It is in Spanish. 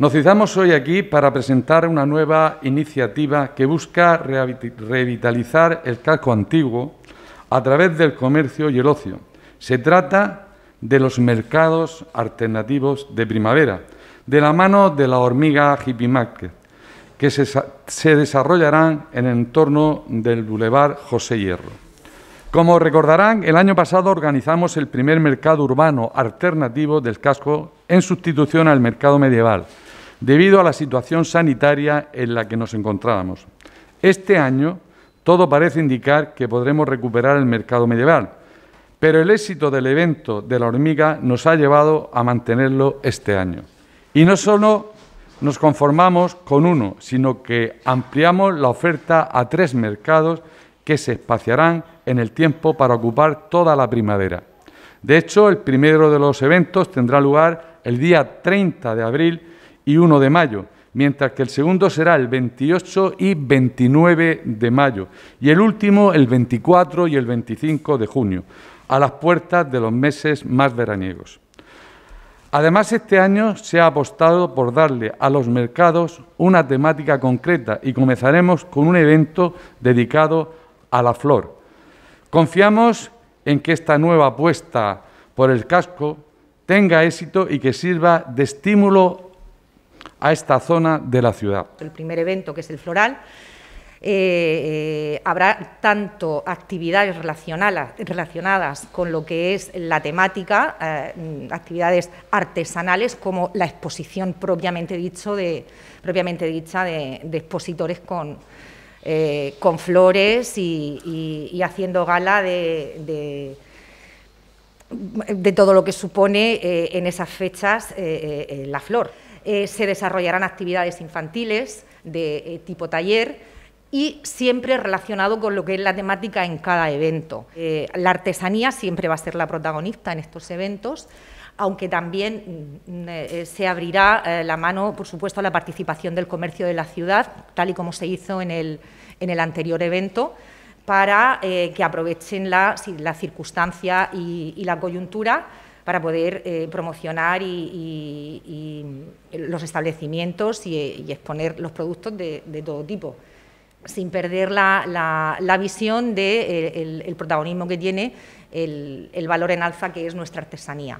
Nos citamos hoy aquí para presentar una nueva iniciativa que busca revitalizar el casco antiguo a través del comercio y el ocio. Se trata de los mercados alternativos de primavera, de la mano de la hormiga Hippie Market, que se, se desarrollarán en el entorno del Boulevard José Hierro. Como recordarán, el año pasado organizamos el primer mercado urbano alternativo del casco en sustitución al mercado medieval debido a la situación sanitaria en la que nos encontrábamos. Este año todo parece indicar que podremos recuperar el mercado medieval, pero el éxito del evento de la hormiga nos ha llevado a mantenerlo este año. Y no solo nos conformamos con uno, sino que ampliamos la oferta a tres mercados que se espaciarán en el tiempo para ocupar toda la primavera. De hecho, el primero de los eventos tendrá lugar el día 30 de abril y 1 de mayo, mientras que el segundo será el 28 y 29 de mayo, y el último el 24 y el 25 de junio, a las puertas de los meses más veraniegos. Además, este año se ha apostado por darle a los mercados una temática concreta y comenzaremos con un evento dedicado a la flor. Confiamos en que esta nueva apuesta por el casco tenga éxito y que sirva de estímulo a esta zona de la ciudad. El primer evento, que es el floral, eh, eh, habrá tanto actividades relacionadas, con lo que es la temática, eh, actividades artesanales, como la exposición propiamente, dicho de, propiamente dicha de, expositores con, con flores y, haciendo gala de de todo lo que supone eh, en esas fechas eh, eh, la flor. se desarrollarán actividades infantiles de tipo taller, y siempre relacionado con lo que es la temática en cada evento. la artesanía siempre va a ser la protagonista en estos eventos, aunque también mm, se abrirá la mano, por supuesto, a la participación del comercio de la ciudad, tal y como se hizo en el anterior evento para eh, que aprovechen la, circunstancia y, la coyuntura para poder eh, promocionar los establecimientos y, exponer los productos de, todo tipo, sin perder la, visión del eh, protagonismo que tiene el valor en alza que es nuestra artesanía.